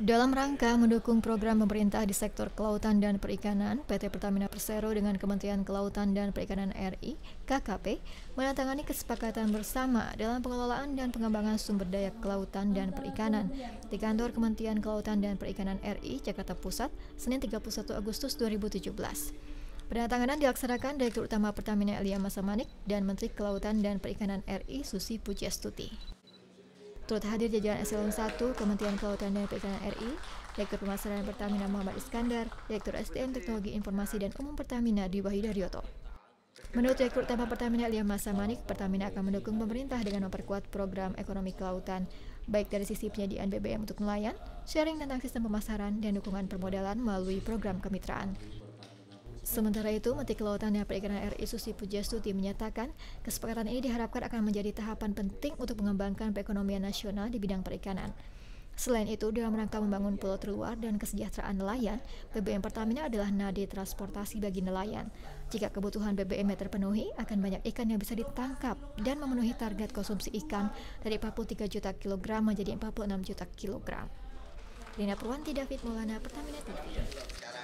Dalam rangka mendukung program pemerintah di sektor kelautan dan perikanan, PT Pertamina Persero dengan Kementerian Kelautan dan Perikanan RI, KKP, menandatangani kesepakatan bersama dalam pengelolaan dan pengembangan sumber daya kelautan dan perikanan di kantor Kementerian Kelautan dan Perikanan RI, Jakarta Pusat, Senin 31 Agustus 2017. Penandatanganan dilaksanakan Direktur Utama Pertamina Elia Masamanik dan Menteri Kelautan dan Perikanan RI Susi Pujiastuti. Turut hadir jajaran eselon 1 Kementerian Kelautan dan Perikanan RI, Direktur Pemasaran Pertamina Muhammad Iskandar, Direktur SDM Teknologi Informasi dan Umum Pertamina Dwi Wahyudaryoto. Menurut Direktur Utama Pertamina Masa Masamanik, Pertamina akan mendukung pemerintah dengan memperkuat program ekonomi kelautan, baik dari sisi penyediaan BBM untuk nelayan, sharing tentang sistem pemasaran, dan dukungan permodalan melalui program kemitraan. Sementara itu, Menteri Kelautan dan Perikanan RI Susi Pujastuti menyatakan, kesepakatan ini diharapkan akan menjadi tahapan penting untuk mengembangkan perekonomian nasional di bidang perikanan. Selain itu, dalam rangka membangun pulau terluar dan kesejahteraan nelayan, BBM Pertamina adalah nadi transportasi bagi nelayan. Jika kebutuhan BBM terpenuhi, akan banyak ikan yang bisa ditangkap dan memenuhi target konsumsi ikan dari 43 juta kilogram menjadi 46 juta kilogram. Rina Purwanti, David Maulana, Pertamina TV.